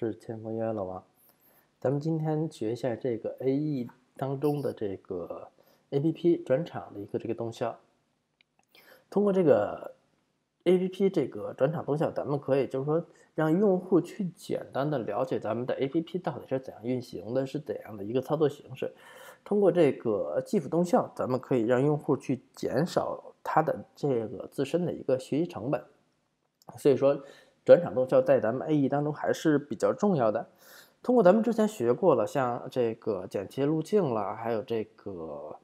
是千佛 u 了老王，咱们今天学一下这个 A E 当中的这个 A P P 转场的一个这个动效。通过这个 A P P 这个转场动效，咱们可以就是说让用户去简单的了解咱们的 A P P 到底是怎样运行的，是怎样的一个操作形式。通过这个技术动效，咱们可以让用户去减少他的这个自身的一个学习成本。所以说。转场动效在咱们 AE 当中还是比较重要的。通过咱们之前学过了，像这个剪切路径了，还有这个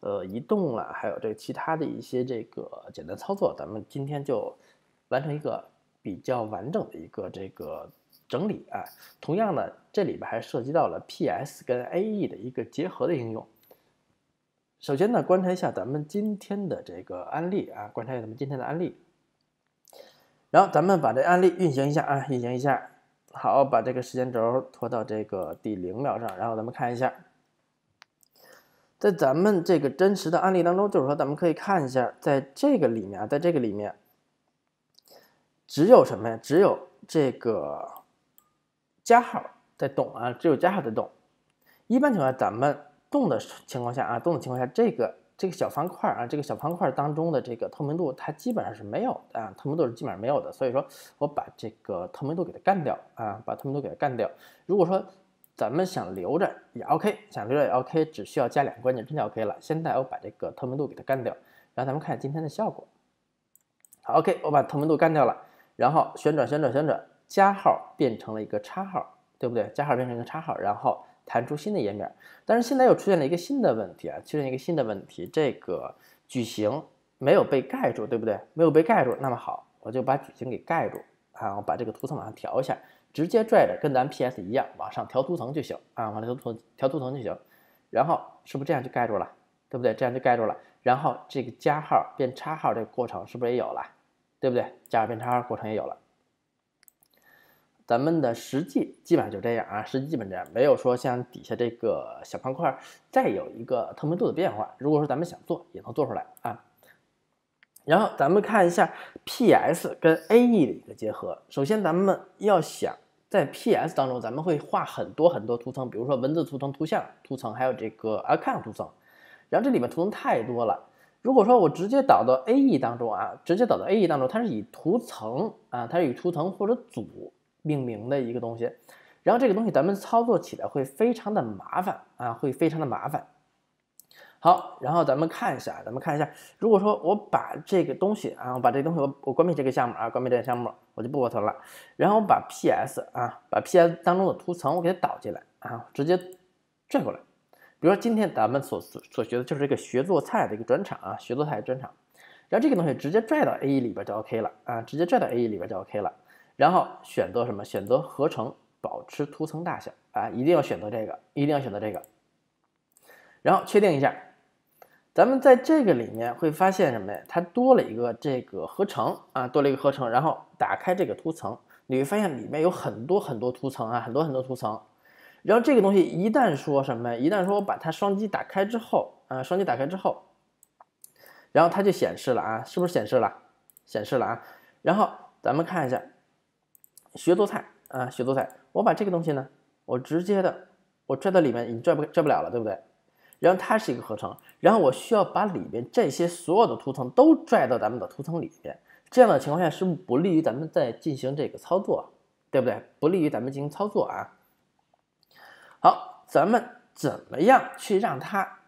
呃移动了，还有这其他的一些这个简单操作，咱们今天就完成一个比较完整的一个这个整理啊。同样呢，这里边还涉及到了 PS 跟 AE 的一个结合的应用。首先呢，观察一下咱们今天的这个案例啊，观察一下咱们今天的案例。然后咱们把这案例运行一下啊，运行一下。好，把这个时间轴拖到这个第零秒上，然后咱们看一下，在咱们这个真实的案例当中，就是说咱们可以看一下，在这个里面啊，在这个里面，只有什么呀？只有这个加号在动啊，只有加号在动。一般情况，下，咱们动的情况下啊，动的情况下，这个。这个小方块啊，这个小方块当中的这个透明度，它基本上是没有啊，透明度是基本上没有的。所以说我把这个透明度给它干掉啊，把透明度给它干掉。如果说咱们想留着也 OK，想留着也 OK，只需要加两个关键帧就 OK 了。现在我把这个透明度给它干掉，然后咱们看今天的效果。OK，我把透明度干掉了，然后旋转旋转旋转，加号变成了一个叉号，对不对？加号变成一个叉号，然后。弹出新的页面，但是现在又出现了一个新的问题啊，出现一个新的问题，这个矩形没有被盖住，对不对？没有被盖住，那么好，我就把矩形给盖住啊，我把这个图层往上调一下，直接拽着，跟咱 PS 一样往上调图层就行啊，往上调图调图层就行，然后是不是这样就盖住了，对不对？这样就盖住了，然后这个加号变叉号这个过程是不是也有了，对不对？加号变叉号过程也有了。咱们的实际基本上就这样啊，实际基本这样，没有说像底下这个小方块再有一个透明度的变化。如果说咱们想做，也能做出来啊。然后咱们看一下 PS 跟 AE 的一个结合。首先，咱们要想在 PS 当中，咱们会画很多很多图层，比如说文字图层、图像图层，还有这个 Account 图层。然后这里面图层太多了。如果说我直接导到 AE 当中啊，直接导到 AE 当中，它是以图层啊，它是以图层或者组。命名的一个东西，然后这个东西咱们操作起来会非常的麻烦啊，会非常的麻烦。好，然后咱们看一下，咱们看一下，如果说我把这个东西啊，我把这个东西我我关闭这个项目啊，关闭这个项目，我就不窝它了。然后我把 P S 啊，把 P S 当中的图层我给它导进来啊，直接拽过来。比如说今天咱们所所所学的就是这个学做菜的一个专场啊，学做菜的场。然后这个东西直接拽到 A E 里边就 OK 了啊，直接拽到 A E 里边就 OK 了。然后选择什么？选择合成，保持图层大小啊！一定要选择这个，一定要选择这个。然后确定一下，咱们在这个里面会发现什么呀？它多了一个这个合成啊，多了一个合成。然后打开这个图层，你会发现里面有很多很多图层啊，很多很多图层。然后这个东西一旦说什么呀？一旦说我把它双击打开之后啊，双击打开之后，然后它就显示了啊，是不是显示了？显示了啊。然后咱们看一下。学做菜啊，学做菜，我把这个东西呢，我直接的，我拽到里面，你拽不拽不了了，对不对？然后它是一个合成，然后我需要把里面这些所有的图层都拽到咱们的图层里面，这样的情况下是不是不利于咱们在进行这个操作，对不对？不利于咱们进行操作啊？好，咱们怎么样去让它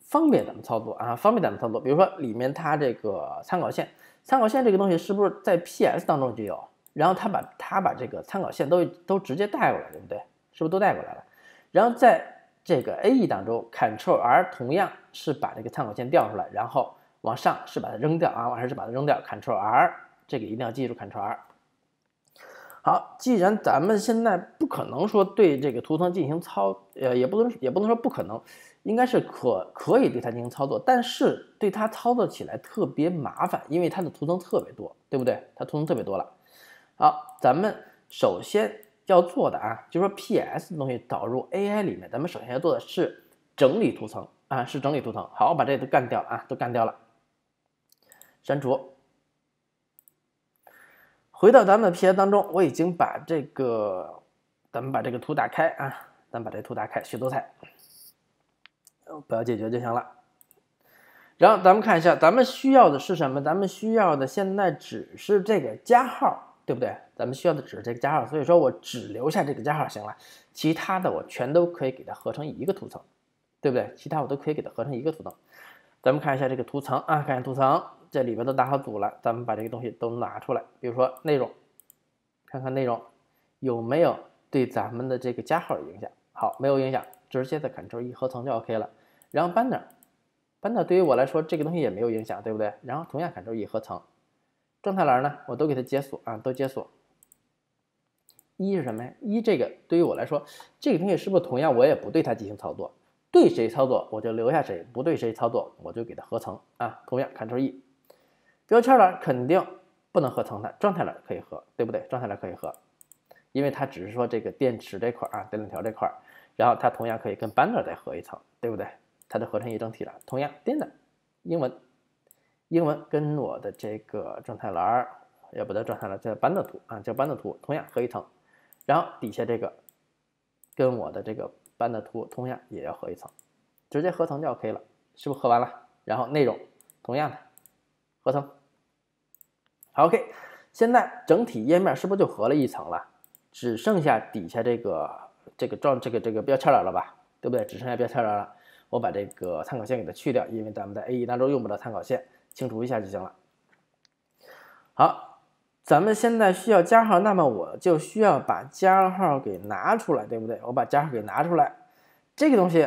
方便咱们操作啊？方便咱们操作，比如说里面它这个参考线，参考线这个东西是不是在 PS 当中就有？然后他把他把这个参考线都都直接带过来，对不对？是不是都带过来了？然后在这个 A E 当中 c t r l R 同样是把这个参考线调出来，然后往上是把它扔掉啊，往上是把它扔掉。c t r l R 这个一定要记住 c t r l R。好，既然咱们现在不可能说对这个图层进行操，呃，也不能也不能说不可能，应该是可可以对它进行操作，但是对它操作起来特别麻烦，因为它的图层特别多，对不对？它图层特别多了。好，咱们首先要做的啊，就是说 PS 的东西导入 AI 里面，咱们首先要做的是整理图层啊，是整理图层。好，我把这都干掉啊，都干掉了，删除。回到咱们的 PS 当中，我已经把这个，咱们把这个图打开啊，咱把这图打开，许多菜，不要解决就行了。然后咱们看一下，咱们需要的是什么？咱们需要的现在只是这个加号。对不对？咱们需要的只是这个加号，所以说我只留下这个加号行了，其他的我全都可以给它合成一个图层，对不对？其他我都可以给它合成一个图层。咱们看一下这个图层啊，看一下图层，这里边都打好组了，咱们把这个东西都拿出来，比如说内容，看看内容有没有对咱们的这个加号有影响？好，没有影响，直接在 c t r l 一合成就 OK 了。然后 Banner，Banner 对于我来说这个东西也没有影响，对不对？然后同样 c t r l 一合成。状态栏呢，我都给它解锁啊，都解锁。一是什么呀？一这个对于我来说，这个东西是不是同样我也不对它进行操作？对谁操作我就留下谁，不对谁操作我就给它合成啊。同样，Ctrl E。标签栏肯定不能合成的，状态栏可以合，对不对？状态栏可以合，因为它只是说这个电池这块啊，电量条这块然后它同样可以跟 banner 再合一层，对不对？它就合成一整体了。同样 d i n n e r 英文。英文跟我的这个状态栏儿，不叫状态栏叫班的图啊叫班的图，同样合一层，然后底下这个跟我的这个班的图同样也要合一层，直接合层就 OK 了，是不是合完了？然后内容同样的合层，OK，现在整体页面是不是就合了一层了？只剩下底下这个这个状这个这个标签栏了吧，对不对？只剩下标签栏了，我把这个参考线给它去掉，因为咱们在 AE 当中用不到参考线。清除一下就行了。好，咱们现在需要加号，那么我就需要把加号给拿出来，对不对？我把加号给拿出来，这个东西，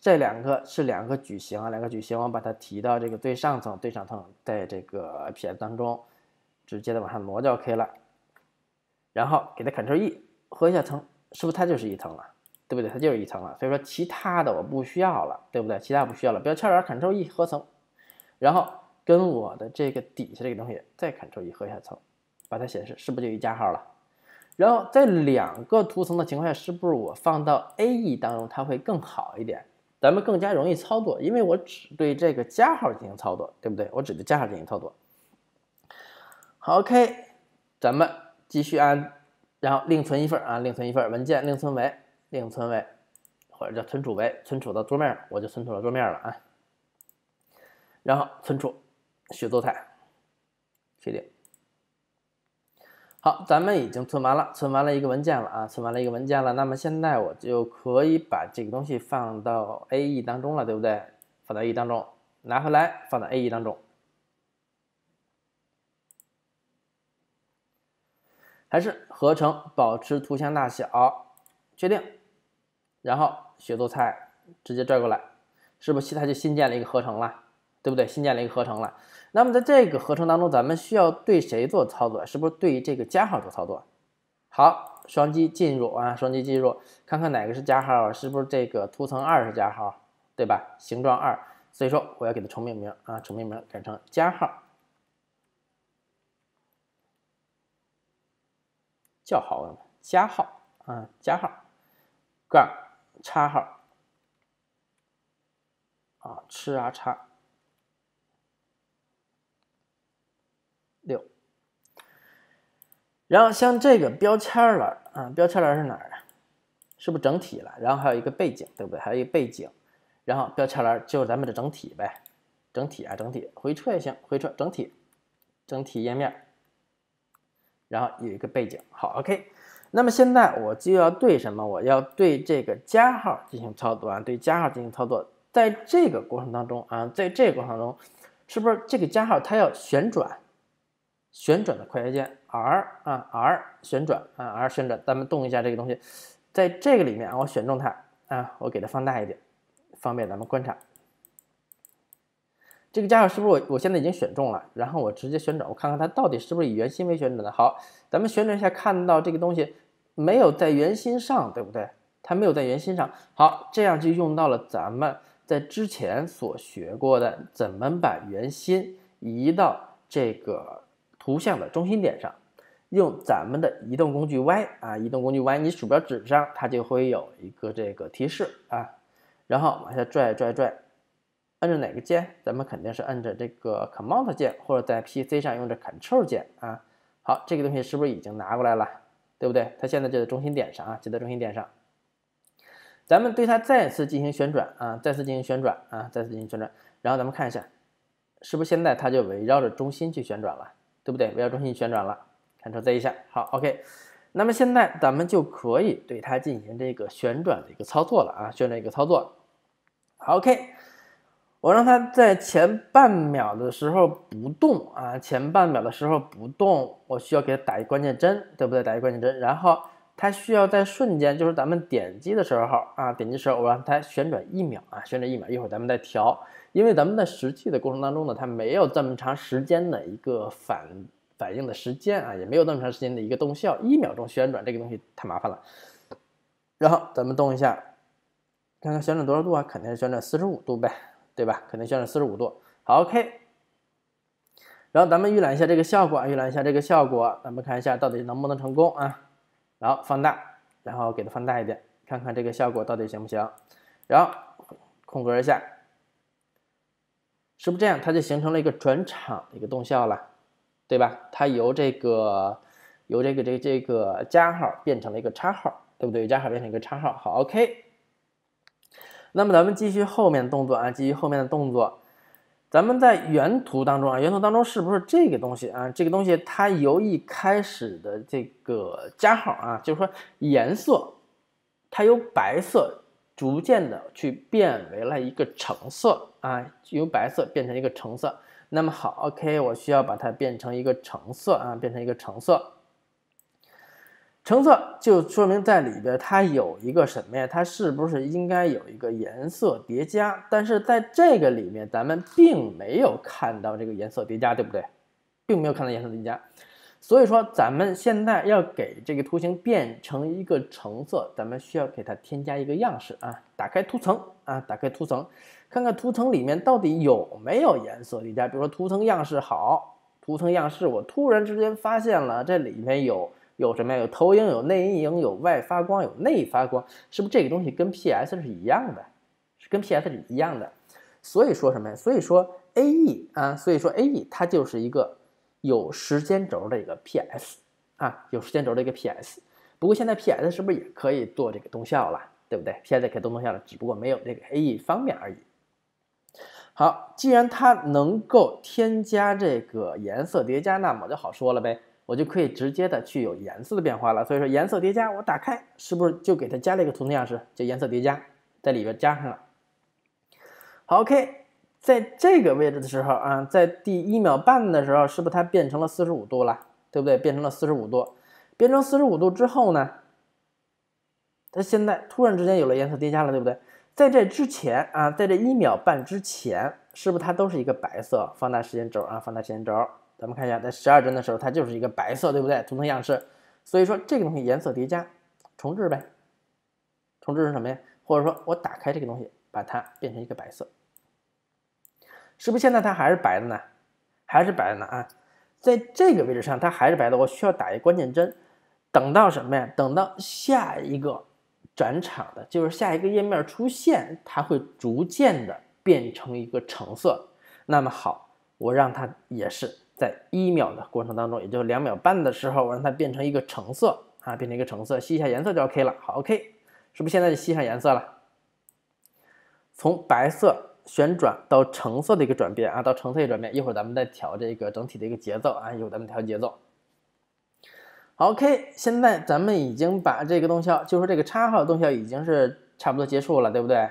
这两个是两个矩形，啊，两个矩形，我把它提到这个最上层，最上层在这个撇当中，直接的往上挪就 OK 了。然后给它 Ctrl+E 合一下层，是不是它就是一层了，对不对？它就是一层了。所以说其他的我不需要了，对不对？其他不需要了，标签栏 Ctrl+E 合层，然后。跟我的这个底下这个东西再 c t Ctrl 一，和合下层，把它显示，是不是就一加号了？然后在两个图层的情况下，是不是我放到 AE 当中它会更好一点？咱们更加容易操作，因为我只对这个加号进行操作，对不对？我只对加号进行操作。OK，咱们继续按，然后另存一份啊，另存一份文件，另存为，另存为，或者叫存储为，存储到桌面，我就存储到桌面了啊。然后存储。雪作菜，确定。好，咱们已经存完了，存完了一个文件了啊，存完了一个文件了。那么现在我就可以把这个东西放到 A E 当中了，对不对？放到 E 当中，拿回来放到 A E 当中，还是合成，保持图像大小，确定。然后雪作菜直接拽过来，是不是其在就新建了一个合成了？对不对？新建了一个合成了。那么在这个合成当中，咱们需要对谁做操作？是不是对这个加号做操作？好，双击进入啊，双击进入，看看哪个是加号？是不是这个图层二是加号？对吧？形状二。所以说我要给它重命名啊，重命名改成加号。叫号，加号啊，加号，杠，叉号啊吃啊叉。然后像这个标签栏啊，标签栏是哪儿啊？是不是整体了？然后还有一个背景，对不对？还有一个背景，然后标签栏就是咱们的整体呗，整体啊，整体回撤也行，回撤整体，整体页面。然后有一个背景，好，OK。那么现在我就要对什么？我要对这个加号进行操作啊，对加号进行操作。在这个过程当中啊，在这个过程当中，是不是这个加号它要旋转？旋转的快捷键。R 啊，R 旋转啊，R 旋转，咱们动一下这个东西，在这个里面啊，我选中它啊，我给它放大一点，方便咱们观察。这个家伙是不是我？我现在已经选中了，然后我直接旋转，我看看它到底是不是以圆心为旋转的。好，咱们旋转一下，看到这个东西没有在圆心上，对不对？它没有在圆心上。好，这样就用到了咱们在之前所学过的，怎么把圆心移到这个图像的中心点上。用咱们的移动工具 Y 啊，移动工具 Y，你鼠标指上它就会有一个这个提示啊，然后往下拽拽拽，按着哪个键？咱们肯定是按着这个 Command 键，或者在 PC 上用着 Control 键啊。好，这个东西是不是已经拿过来了？对不对？它现在就在中心点上啊，就在中心点上。咱们对它再次进行旋转啊，再次进行旋转啊，再次进行旋转。然后咱们看一下，是不是现在它就围绕着中心去旋转了？对不对？围绕中心旋转了。Ctrl Z 一下，好，OK。那么现在咱们就可以对它进行这个旋转的一个操作了啊，旋转一个操作。好 OK，我让它在前半秒的时候不动啊，前半秒的时候不动，我需要给它打一关键帧，对不对？打一关键帧，然后它需要在瞬间，就是咱们点击的时候啊，点击时候我让它旋转一秒啊，旋转一秒，一会儿咱们再调，因为咱们在实际的过程当中呢，它没有这么长时间的一个反。反应的时间啊，也没有那么长时间的一个动效，一秒钟旋转这个东西太麻烦了。然后咱们动一下，看看旋转多少度啊？肯定是旋转四十五度呗，对吧？肯定旋转四十五度。好，OK。然后咱们预览一下这个效果，啊，预览一下这个效果，咱们看一下到底能不能成功啊？然后放大，然后给它放大一点，看看这个效果到底行不行？然后空格一下，是不是这样？它就形成了一个转场的一个动效了。对吧？它由这个由这个这这个加号变成了一个叉号，对不对？加号变成一个叉号，好，OK。那么咱们继续后面动作啊，继续后面的动作。咱们在原图当中啊，原图当中是不是这个东西啊？这个东西它由一开始的这个加号啊，就是说颜色它由白色逐渐的去变为了一个橙色啊，由白色变成一个橙色。那么好，OK，我需要把它变成一个橙色啊，变成一个橙色。橙色就说明在里边它有一个什么呀？它是不是应该有一个颜色叠加？但是在这个里面，咱们并没有看到这个颜色叠加，对不对？并没有看到颜色叠加。所以说，咱们现在要给这个图形变成一个橙色，咱们需要给它添加一个样式啊。打开图层啊，打开图层，看看图层里面到底有没有颜色叠加。比如说图层样式好，图层样式，我突然之间发现了这里面有有什么呀？有投影，有内阴影，有外发光，有内发光，是不是这个东西跟 PS 是一样的？是跟 PS 是一样的。所以说什么呀？所以说 AE 啊，所以说 AE 它就是一个。有时间轴的一个 PS 啊，有时间轴的一个 PS。不过现在 PS 是不是也可以做这个动效了？对不对？现在可以动动效了，只不过没有这个 AE 方便而已。好，既然它能够添加这个颜色叠加，那么就好说了呗，我就可以直接的去有颜色的变化了。所以说颜色叠加，我打开是不是就给它加了一个图层样式？就颜色叠加在里边加上了。好，OK。在这个位置的时候啊，在第一秒半的时候，是不是它变成了四十五度了？对不对？变成了四十五度，变成四十五度之后呢，它现在突然之间有了颜色叠加了，对不对？在这之前啊，在这一秒半之前，是不是它都是一个白色？放大时间轴啊，放大时间轴，咱们看一下，在十二帧的时候，它就是一个白色，对不对？图层样式，所以说这个东西颜色叠加，重置呗，重置是什么呀？或者说我打开这个东西，把它变成一个白色。是不是现在它还是白的呢？还是白的呢啊？在这个位置上，它还是白的。我需要打一关键帧，等到什么呀？等到下一个转场的，就是下一个页面出现，它会逐渐的变成一个橙色。那么好，我让它也是在一秒的过程当中，也就两秒半的时候，我让它变成一个橙色啊，变成一个橙色，吸一下颜色就 OK 了。好，OK，是不是现在就吸上颜色了？从白色。旋转到橙色的一个转变啊，到橙色一个转变，一会儿咱们再调这个整体的一个节奏啊，一会儿咱们调节奏。o k 现在咱们已经把这个动效，就是说这个叉号动效已经是差不多结束了，对不对？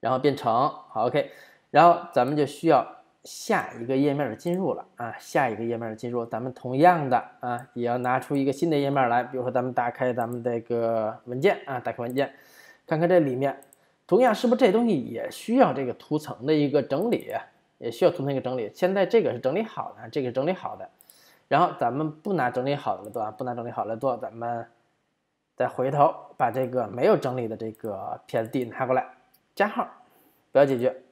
然后变成好，OK，然后咱们就需要下一个页面的进入了啊，下一个页面的进入，咱们同样的啊，也要拿出一个新的页面来，比如说咱们打开咱们这个文件啊，打开文件，看看这里面。同样，是不是这东西也需要这个图层的一个整理？也需要图层一个整理。现在这个是整理好的，这个整理好的。然后咱们不拿整理好的来做，不拿整理好的来做，咱们再回头把这个没有整理的这个 PSD 拿过来，加号，不要解决。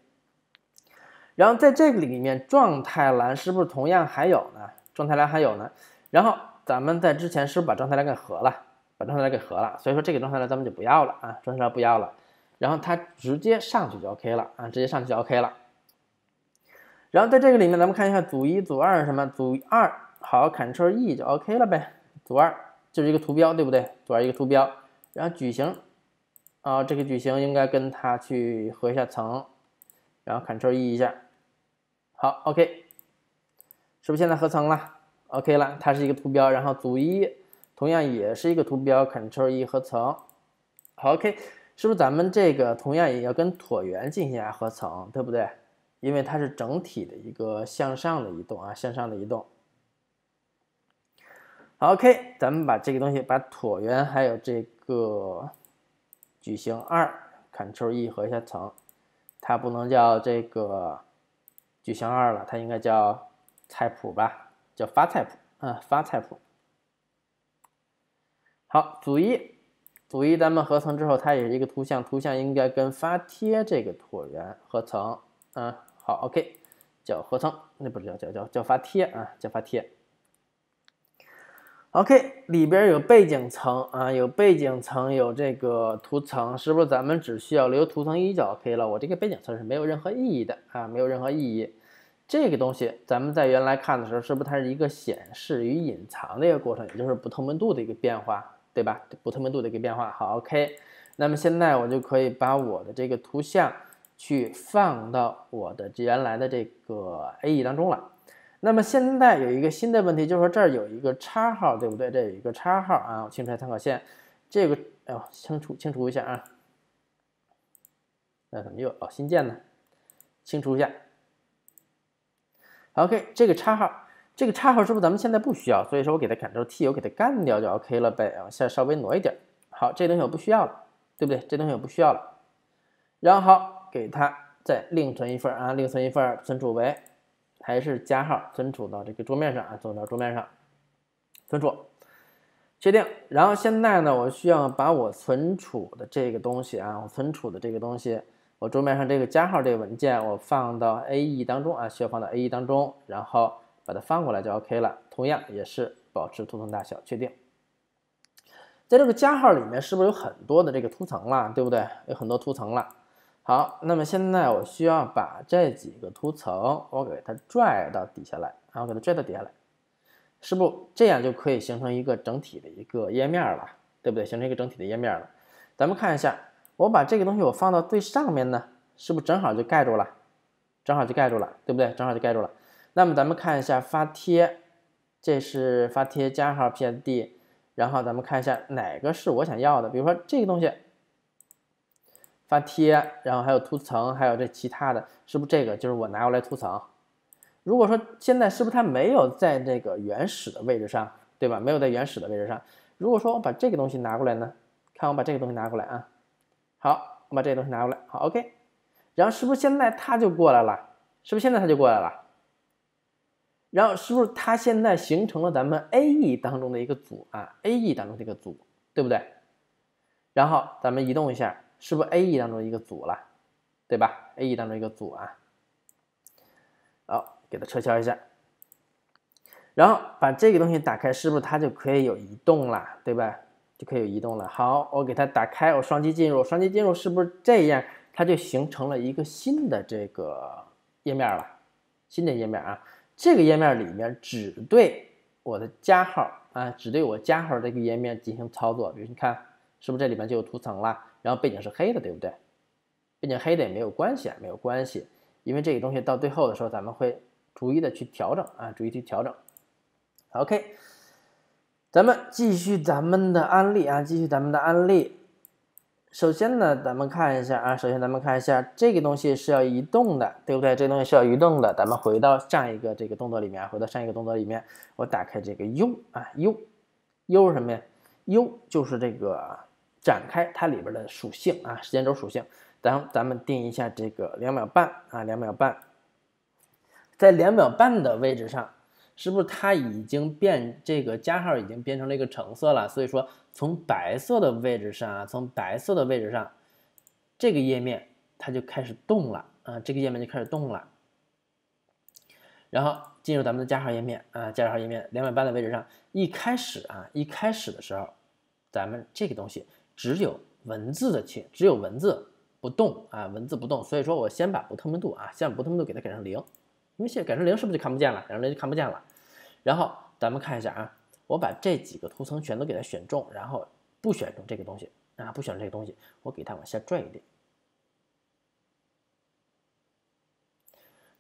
然后在这个里面，状态栏是不是同样还有呢？状态栏还有呢。然后咱们在之前是不是把状态栏给合了？把状态栏给合了。所以说这个状态栏咱们就不要了啊，状态栏不要了。然后它直接上去就 OK 了啊，直接上去就 OK 了。然后在这个里面，咱们看一下组一、组二什么？组二，好，Ctrl+E 就 OK 了呗。组二就是一个图标，对不对？组二一个图标，然后矩形，啊，这个矩形应该跟它去合一下层，然后 Ctrl+E 一下，好，OK，是不是现在合层了？OK 了，它是一个图标，然后组一同样也是一个图标，Ctrl+E 合层，好，OK。是不是咱们这个同样也要跟椭圆进行下合层，对不对？因为它是整体的一个向上的移动啊，向上的移动。o k 咱们把这个东西，把椭圆还有这个矩形二，Ctrl E 合一下层。它不能叫这个矩形二了，它应该叫菜谱吧？叫发菜谱，嗯，发菜谱。好，组一。组一咱们合成之后，它也是一个图像，图像应该跟发贴这个椭圆合成，嗯，好，OK，叫合成，那不叫叫叫叫发贴啊，叫发贴。OK，里边有背景层啊，有背景层，有这个图层，是不是咱们只需要留图层一就可以了？我这个背景层是没有任何意义的啊，没有任何意义。这个东西咱们在原来看的时候，是不是它是一个显示与隐藏的一个过程，也就是不透明度的一个变化？对吧？不透明度的一个变化，好，OK。那么现在我就可以把我的这个图像去放到我的原来的这个 AE 当中了。那么现在有一个新的问题，就是说这儿有一个叉号，对不对？这有一个叉号啊，清除参考线。这个，哎呦，清除清除一下啊。那怎么又哦，新建呢？清除一下。OK，这个叉号。这个叉号是不是咱们现在不需要？所以说我给它 Ctrl T，我给它干掉就 OK 了呗。往下稍微挪一点。好，这东西我不需要了，对不对？这东西我不需要了。然后好，给它再另存一份啊，另存一份，存储为还是加号，存储到这个桌面上啊，存储到桌面上，存储，确定。然后现在呢，我需要把我存储的这个东西啊，我存储的这个东西，我桌面上这个加号这个文件，我放到 AE 当中啊，需要放到 AE 当中，然后。把它翻过来就 OK 了，同样也是保持图层大小，确定。在这个加号里面是不是有很多的这个图层了，对不对？有很多图层了。好，那么现在我需要把这几个图层我给它拽到底下来，然后给它拽到底下来，是不是这样就可以形成一个整体的一个页面了，对不对？形成一个整体的页面了。咱们看一下，我把这个东西我放到最上面呢，是不是正好就盖住了？正好就盖住了，对不对？正好就盖住了。那么咱们看一下发帖，这是发帖加号 P S D，然后咱们看一下哪个是我想要的。比如说这个东西发帖，然后还有图层，还有这其他的，是不是这个就是我拿过来图层？如果说现在是不是它没有在那个原始的位置上，对吧？没有在原始的位置上。如果说我把这个东西拿过来呢？看我把这个东西拿过来啊，好，我把这个东西拿过来，好，OK，然后是不是现在它就过来了？是不是现在它就过来了？然后是不是它现在形成了咱们 A E 当中的一个组啊？A E 当中这个组，对不对？然后咱们移动一下，是不是 A E 当中一个组了，对吧？A E 当中一个组啊。好，给它撤销一下，然后把这个东西打开，是不是它就可以有移动了，对吧？就可以有移动了。好，我给它打开，我双击进入，双击进入，是不是这样？它就形成了一个新的这个页面了，新的页面啊。这个页面里面只对我的加号啊，只对我加号这个页面进行操作。比如你看，是不是这里面就有图层了？然后背景是黑的，对不对？背景黑的也没有关系，没有关系，因为这个东西到最后的时候，咱们会逐一的去调整啊，逐一去调整。OK，咱们继续咱们的案例啊，继续咱们的案例。首先呢，咱们看一下啊，首先咱们看一下这个东西是要移动的，对不对？这个东西是要移动的。咱们回到上一个这个动作里面，回到上一个动作里面，我打开这个 U 啊 U U 是什么呀？U 就是这个展开它里边的属性啊，时间轴属性。咱咱们定一下这个两秒半啊，两秒半，在两秒半的位置上。是不是它已经变这个加号已经变成了一个橙色了？所以说从白色的位置上啊，从白色的位置上，这个页面它就开始动了啊，这个页面就开始动了。然后进入咱们的加号页面啊，加号页面两百八的位置上，一开始啊，一开始的时候，咱们这个东西只有文字的切，只有文字不动啊，文字不动。所以说，我先把不透明度啊，先把不透明度给它改成零。因为现在改成零，是不是就看不见了？改成零就看不见了。然后咱们看一下啊，我把这几个图层全都给它选中，然后不选中这个东西啊，不选这个东西，我给它往下拽一点，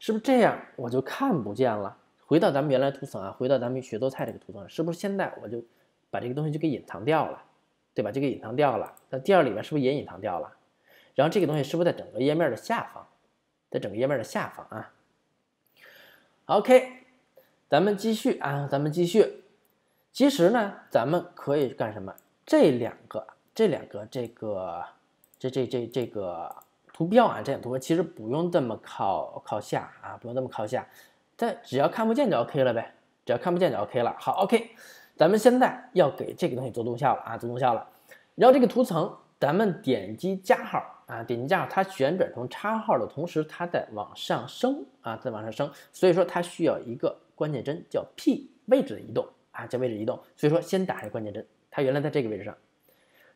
是不是这样我就看不见了？回到咱们原来图层啊，回到咱们学做菜这个图层，是不是现在我就把这个东西就给隐藏掉了，对吧？就给隐藏掉了。那第二里面是不是也隐藏掉了？然后这个东西是不是在整个页面的下方，在整个页面的下方啊？OK，咱们继续啊，咱们继续。其实呢，咱们可以干什么？这两个，这两个，这个，这这这这个图标啊，这两图标其实不用这么靠靠下啊，不用这么靠下。但只要看不见就 OK 了呗，只要看不见就 OK 了。好，OK，咱们现在要给这个东西做动效了啊，做动效了。然后这个图层，咱们点击加号。啊，点击架它旋转成叉号的同时，它在往上升啊，在往上升，所以说它需要一个关键帧叫 P 位置的移动啊，叫位置移动。所以说先打一个关键帧，它原来在这个位置上，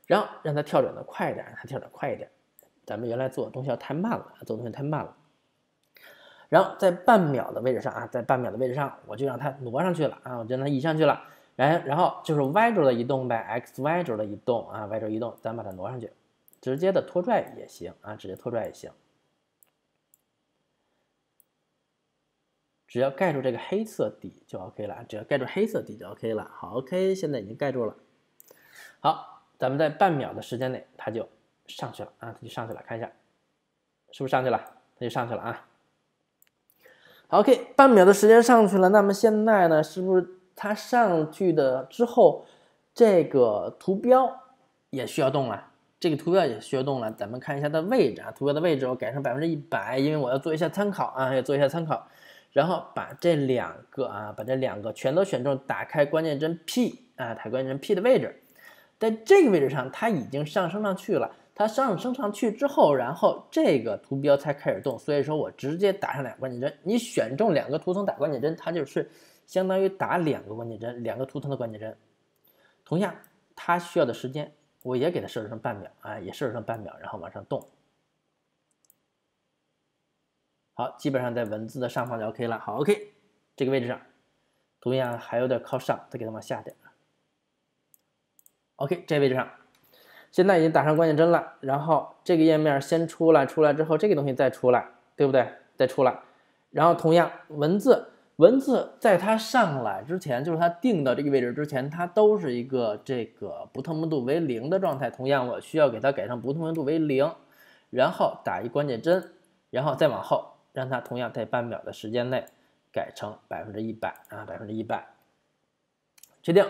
然后让它跳转的快一点，让它跳转快一点。咱们原来做东西要太慢了，做东西太慢了。然后在半秒的位置上啊，在半秒的位置上，我就让它挪上去了啊，我就让它移上去了。然然后就是 Y 轴的移动呗，XY 轴的移动啊，Y 轴移动，咱把它挪上去。直接的拖拽也行啊，直接拖拽也行。只要盖住这个黑色底就 OK 了，只要盖住黑色底就 OK 了。好，OK，现在已经盖住了。好，咱们在半秒的时间内，它就上去了啊，它就上去了。看一下，是不是上去了？它就上去了啊。好，OK，半秒的时间上去了。那么现在呢，是不是它上去的之后，这个图标也需要动了？这个图标也学动了，咱们看一下它的位置啊，图标的位置我改成百分之一百，因为我要做一下参考啊，要做一下参考。然后把这两个啊，把这两个全都选中，打开关键帧 P 啊，打开关键帧 P 的位置，在这个位置上它已经上升上去了，它上升上去之后，然后这个图标才开始动，所以说我直接打上两个关键帧。你选中两个图层打关键帧，它就是相当于打两个关键帧，两个图层的关键帧。同样，它需要的时间。我也给它设置成半秒，啊，也设置成半秒，然后往上动。好，基本上在文字的上方就 OK 了。好，OK，这个位置上，同样还有点靠上，再给它往下点。OK，这位置上，现在已经打上关键帧了。然后这个页面先出来，出来之后这个东西再出来，对不对？再出来，然后同样文字。文字在它上来之前，就是它定到这个位置之前，它都是一个这个不透明度为零的状态。同样，我需要给它改成不透明度为零，然后打一关键帧，然后再往后让它同样在半秒的时间内改成百分之一百啊，百分之一百，确定。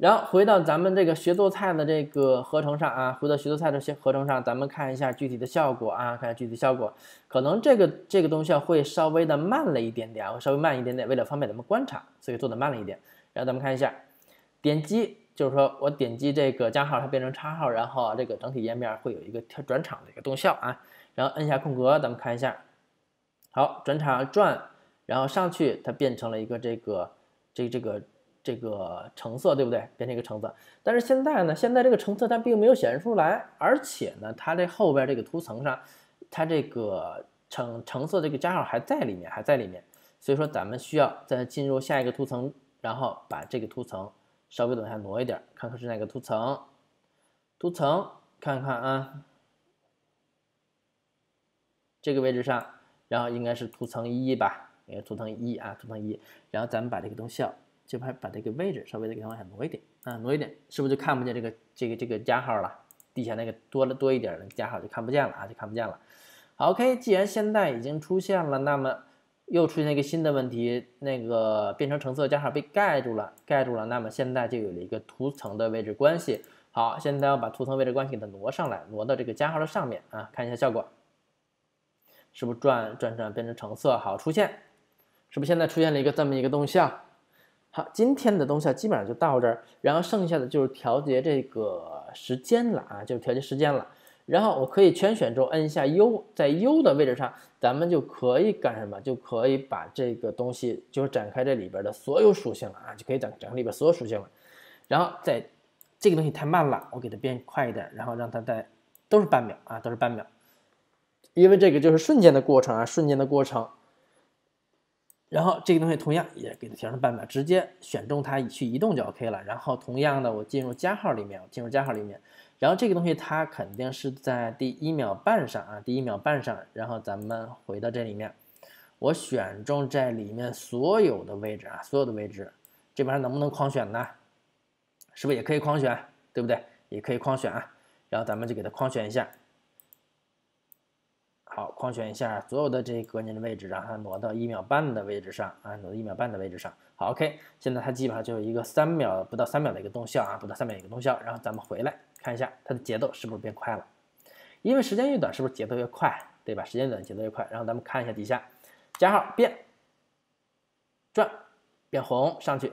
然后回到咱们这个学做菜的这个合成上啊，回到学做菜的学合成上，咱们看一下具体的效果啊，看下具体效果。可能这个这个东西会稍微的慢了一点点，啊，会稍微慢一点点，为了方便咱们观察，所以做的慢了一点。然后咱们看一下，点击就是说我点击这个加号，它变成叉号，然后这个整体页面会有一个跳转场的一个动效啊。然后按一下空格，咱们看一下，好，转场转，然后上去它变成了一个这个这这个。这个橙色对不对？变成一个橙色，但是现在呢，现在这个橙色它并没有显示出来，而且呢，它这后边这个图层上，它这个橙橙色这个加号还在里面，还在里面，所以说咱们需要再进入下一个图层，然后把这个图层稍微往下挪一点，看看是哪个图层，图层看看啊，这个位置上，然后应该是图层一吧？哎，图层一啊，图层一，然后咱们把这个东西。就把把这个位置稍微的给它往下挪一点啊，挪一点，是不是就看不见这个这个这个加号了？底下那个多了多一点的加号就看不见了啊，就看不见了。OK，既然现在已经出现了，那么又出现一个新的问题，那个变成橙色加号被盖住了，盖住了。那么现在就有了一个图层的位置关系。好，现在要把图层位置关系给它挪上来，挪到这个加号的上面啊，看一下效果，是不是转转转变成橙色？好，出现，是不是现在出现了一个这么一个动效？好，今天的东西啊，基本上就到这儿，然后剩下的就是调节这个时间了啊，就是调节时间了。然后我可以全选之后摁一下 U，在 U 的位置上，咱们就可以干什么？就可以把这个东西就是展开这里边的所有属性了啊，就可以展展开里边所有属性了。然后在这个东西太慢了，我给它变快一点，然后让它在都是半秒啊，都是半秒，因为这个就是瞬间的过程啊，瞬间的过程。然后这个东西同样也给它调成半秒，直接选中它去移动就 OK 了。然后同样的，我进入加号里面，我进入加号里面。然后这个东西它肯定是在第一秒半上啊，第一秒半上。然后咱们回到这里面，我选中这里面所有的位置啊，所有的位置。这边能不能框选呢？是不是也可以框选？对不对？也可以框选啊。然后咱们就给它框选一下。好，框选一下所有的这个关键的位置，让它挪到一秒半的位置上啊，挪到一秒半的位置上。好，OK，现在它基本上就有一个三秒不到三秒的一个动效啊，不到三秒一个动效。然后咱们回来看一下它的节奏是不是变快了，因为时间越短是不是节奏越快，对吧？时间短节奏越快。然后咱们看一下底下，加号变转变红上去。